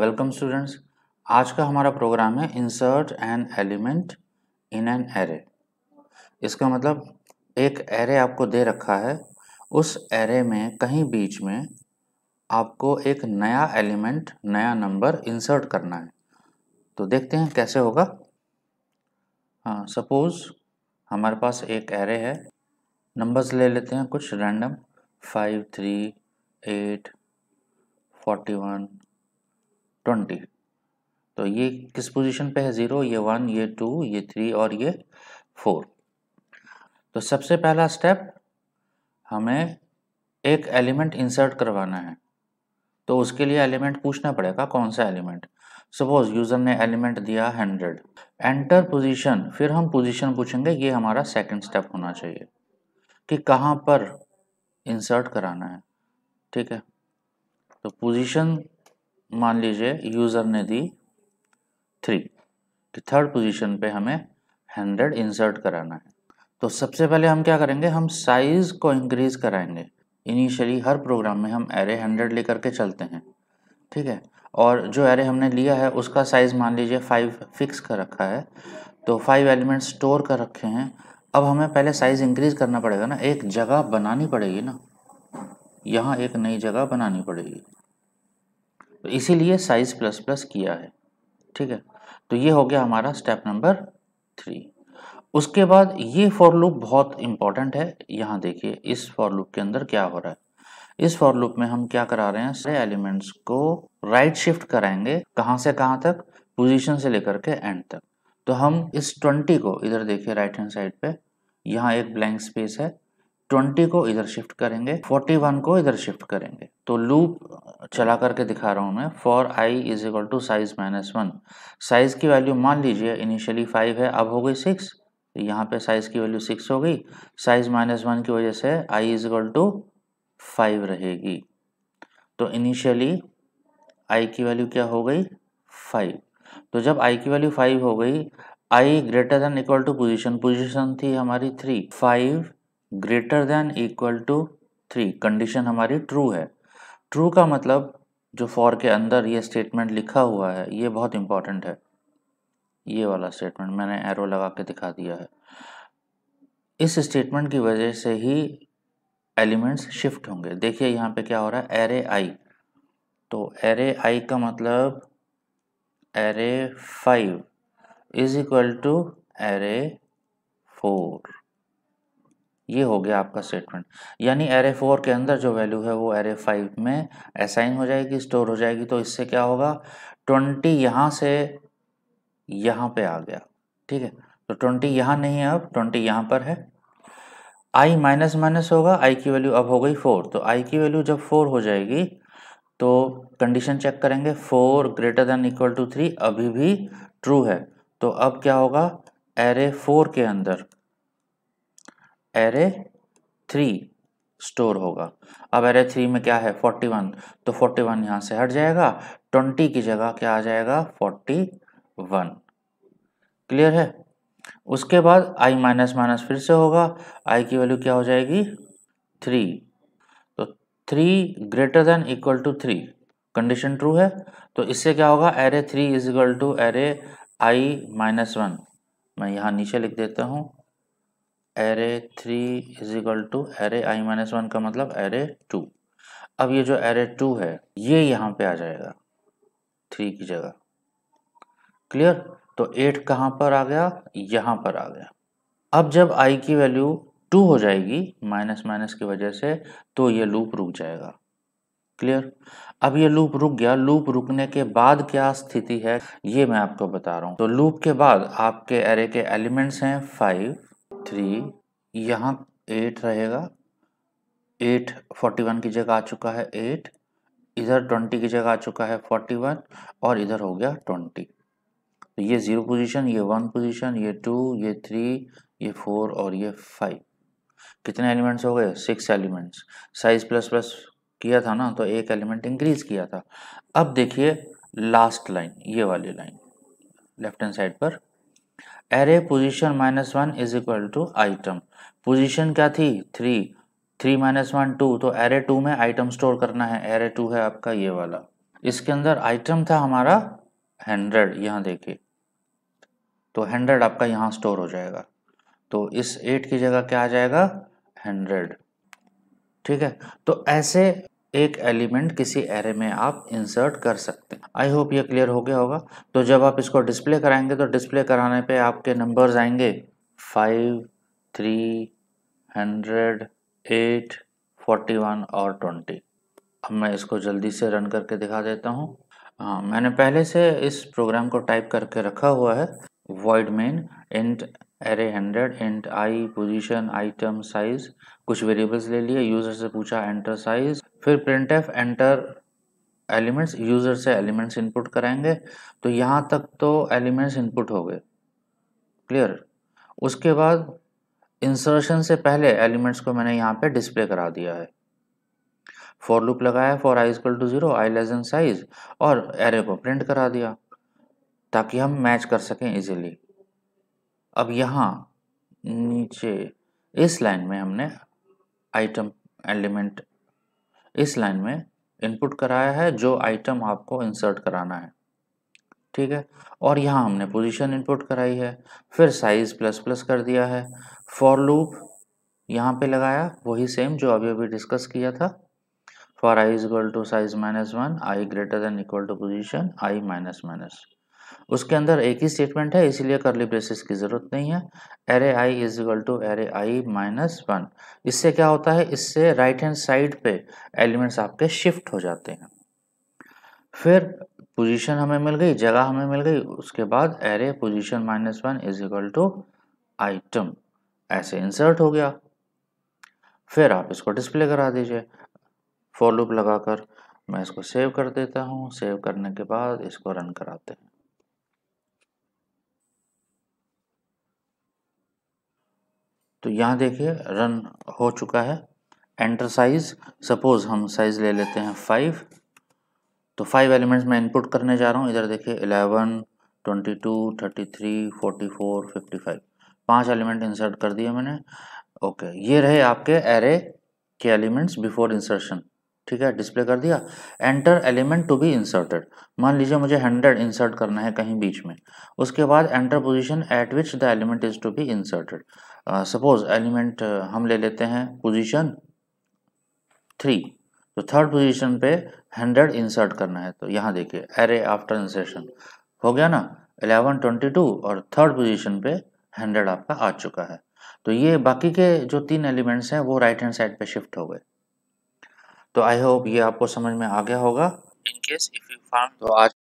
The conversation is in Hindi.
वेलकम स्टूडेंट्स आज का हमारा प्रोग्राम है insert an element in an array इसका मतलब एक एरे आपको दे रखा है उस एरे में कहीं बीच में आपको एक नया एलिमेंट नया नंबर इंसर्ट करना है तो देखते हैं कैसे होगा हाँ सपोज़ हमारे पास एक एरे है नंबर्स ले लेते हैं कुछ random five three eight forty one twenty तो ये किस पोजीशन पे है ज़ीरो ये वन ये टू ये थ्री और ये फोर तो सबसे पहला स्टेप हमें एक एलिमेंट इंसर्ट करवाना है तो उसके लिए एलिमेंट पूछना पड़ेगा कौन सा एलिमेंट सपोज यूज़र ने एलिमेंट दिया हंड्रेड एंटर पोजीशन फिर हम पोजीशन पूछेंगे ये हमारा सेकंड स्टेप होना चाहिए कि कहाँ पर इंसर्ट कराना है ठीक है तो पोजीशन मान लीजिए यूज़र ने दी थ्री कि थर्ड पोजीशन पे हमें हंड्रेड इंसर्ट कराना है तो सबसे पहले हम क्या करेंगे हम साइज़ को इंक्रीज़ कराएंगे इनिशियली हर प्रोग्राम में हम एरे हंड्रेड लेकर के चलते हैं ठीक है और जो एरे हमने लिया है उसका साइज़ मान लीजिए फाइव फिक्स कर रखा है तो फाइव एलिमेंट स्टोर कर रखे हैं अब हमें पहले साइज़ इंक्रीज़ करना पड़ेगा ना एक जगह बनानी पड़ेगी ना यहाँ एक नई जगह बनानी पड़ेगी इसीलिए साइज प्लस प्लस किया है ठीक है तो ये हो गया हमारा स्टेप नंबर थ्री उसके बाद ये फॉर लूप बहुत इंपॉर्टेंट है यहाँ देखिए इस फॉर लूप के अंदर क्या हो रहा है इस फॉर लूप में हम क्या करा रहे हैं सारे एलिमेंट्स को राइट शिफ्ट कराएंगे कहाँ से कहाँ तक पोजीशन से लेकर के एंड तक तो हम इस 20 को इधर देखिए राइट हैंड साइड पे यहाँ एक ब्लैंक स्पेस है 20 को इधर शिफ्ट करेंगे 41 को इधर शिफ्ट करेंगे तो लूप चला करके दिखा रहा हूँ मैं for I is equal to size minus one size की वैल्यू मान लीजिए इनिशियली फाइव है अब हो गई सिक्स यहाँ पे साइज़ की वैल्यू सिक्स हो गई साइज़ माइनस वन की वजह से I is equal to five रहेगी तो इनिशियली आई की वैल्यू क्या हो गई फाइव तो जब आई की वैल्यू फाइव हो गई I greater than equal to position position थी हमारी three five greater than equal to three condition हमारी ट्रू है ट्रू का मतलब जो फॉर के अंदर ये स्टेटमेंट लिखा हुआ है ये बहुत इंपॉर्टेंट है ये वाला स्टेटमेंट मैंने एरो लगा के दिखा दिया है इस स्टेटमेंट की वजह से ही एलिमेंट्स शिफ्ट होंगे देखिए यहाँ पे क्या हो रहा है एरे आई तो एरे आई का मतलब array five is equal to array four ये हो गया आपका स्टेटमेंट यानी एरे फोर के अंदर जो वैल्यू है वो एरे फाइव में असाइन हो जाएगी स्टोर हो जाएगी तो इससे क्या होगा ट्वेंटी यहाँ से यहाँ पे आ गया ठीक है तो ट्वेंटी यहाँ नहीं है अब ट्वेंटी यहाँ पर है आई माइनस माइनस होगा आई की वैल्यू अब हो गई फोर तो आई की वैल्यू जब फोर हो जाएगी तो कंडीशन चेक करेंगे four greater than equal to three अभी भी ट्रू है तो अब क्या होगा एरे फोर के अंदर एरे थ्री स्टोर होगा अब एरे थ्री में क्या है फोर्टी वन तो फोर्टी वन यहाँ से हट जाएगा ट्वेंटी की जगह क्या आ जाएगा फोर्टी वन क्लियर है उसके बाद आई माइनस माइनस फिर से होगा आई की वैल्यू क्या हो जाएगी थ्री तो three greater than equal to three condition true है तो इससे क्या होगा array three is equal to array I minus one मैं यहाँ नीचे लिख देता हूँ array three is equal to array I minus one का मतलब एरे टू अब ये जो एरे टू है ये यहाँ पे आ जाएगा थ्री की जगह क्लियर तो एट कहाँ पर आ गया यहाँ पर आ गया अब जब आई की वैल्यू टू हो जाएगी माइनस माइनस की वजह से तो ये लूप रुक जाएगा क्लियर अब ये लूप रुक गया लूप रुकने के बाद क्या स्थिति है ये मैं आपको बता रहा हूँ तो लूप के बाद आपके एरे के एलिमेंट्स हैं फाइव थ्री यहाँ एट रहेगा एट फोर्टी वन की जगह आ चुका है एट इधर ट्वेंटी की जगह आ चुका है फोर्टी वन और इधर हो गया ट्वेंटी तो ये ज़ीरो पोजीशन ये वन पोजीशन ये टू ये थ्री ये फोर और ये फाइव कितने एलिमेंट्स हो गए six elements size plus plus किया था ना तो एक एलिमेंट इंक्रीज किया था अब देखिए लास्ट लाइन ये वाली लाइन लेफ्ट हैंड साइड पर array position minus one is equal to item position क्या थी three three minus one two तो एरे टू में आइटम स्टोर करना है एरे टू है आपका ये वाला इसके अंदर आइटम था हमारा हंड्रेड यहाँ देखिए तो हंड्रेड आपका यहाँ स्टोर हो जाएगा तो इस एट की जगह क्या आ जाएगा हंड्रेड ठीक है तो ऐसे एक एलिमेंट किसी एरे में आप इंसर्ट कर सकते हैं आई होप ये क्लियर हो गया होगा तो जब आप इसको डिस्प्ले कराएंगे तो डिस्प्ले कराने पे आपके नंबर्स आएंगे five three hundred eight forty one और ट्वेंटी अब मैं इसको जल्दी से रन करके दिखा देता हूँ हाँ मैंने पहले से इस प्रोग्राम को टाइप करके रखा हुआ है void main int array hundred and I position item size कुछ वेरिएबल्स ले लिए यूज़र से पूछा एंटर साइज फिर print F enter elements user से एलिमेंट्स इनपुट कराएंगे तो यहाँ तक तो एलिमेंट्स इनपुट हो गए क्लियर उसके बाद इंसर्शन से पहले एलिमेंट्स को मैंने यहाँ पे डिस्प्ले करा दिया है फॉर लूप लगाया for I is equal to zero I less size और एरे को प्रिंट करा दिया ताकि हम मैच कर सकें इजीली अब यहाँ नीचे इस लाइन में हमने आइटम एलिमेंट इस लाइन में इनपुट कराया है जो आइटम आपको इंसर्ट कराना है ठीक है और यहाँ हमने पोजीशन इनपुट कराई है फिर साइज प्लस प्लस कर दिया है फॉर लूप यहाँ पे लगाया वही सेम जो अभी अभी डिस्कस किया था for I is equal to size minus one I greater than equal to position I minus minus उसके अंदर एक ही स्टेटमेंट है इसीलिए करली ब्रेसिस की ज़रूरत नहीं है array I is equal to array I minus one इससे क्या होता है इससे राइट हैंड साइड पे एलिमेंट्स आपके शिफ्ट हो जाते हैं फिर पोजीशन हमें मिल गई जगह हमें मिल गई उसके बाद array position minus one is equal to item ऐसे इंसर्ट हो गया फिर आप इसको डिस्प्ले करा दीजिए फॉलोअप लगाकर मैं इसको सेव कर देता हूँ सेव करने के बाद इसको रन कराते हैं तो यहाँ देखिए रन हो चुका है एंटर साइज सपोज हम साइज़ ले लेते हैं फाइव तो फाइव एलिमेंट्स मैं इनपुट करने जा रहा हूँ इधर देखिए eleven twenty two thirty three forty four fifty five पाँच एलिमेंट इंसर्ट कर दिए मैंने ओके ये रहे आपके एरे के एलिमेंट्स बिफोर इंसर्शन ठीक है डिस्प्ले कर दिया enter element to be inserted मान लीजिए मुझे हंड्रेड इंसर्ट करना है कहीं बीच में उसके बाद enter position at which the element is to be inserted suppose element हम ले लेते हैं पोजिशन थ्री तो थर्ड पोजिशन पे हंड्रेड इंसर्ट करना है तो यहाँ देखिए एरे आफ्टर इंसर्शन हो गया ना एलेवन ट्वेंटी टू और थर्ड पोजिशन पे हंड्रेड आपका आ चुका है तो ये बाकी के जो तीन एलिमेंट्स हैं वो राइट हैंड साइड पे शिफ्ट हो गए तो आई होप ये आपको समझ में आ गया होगा in case if you found तो आज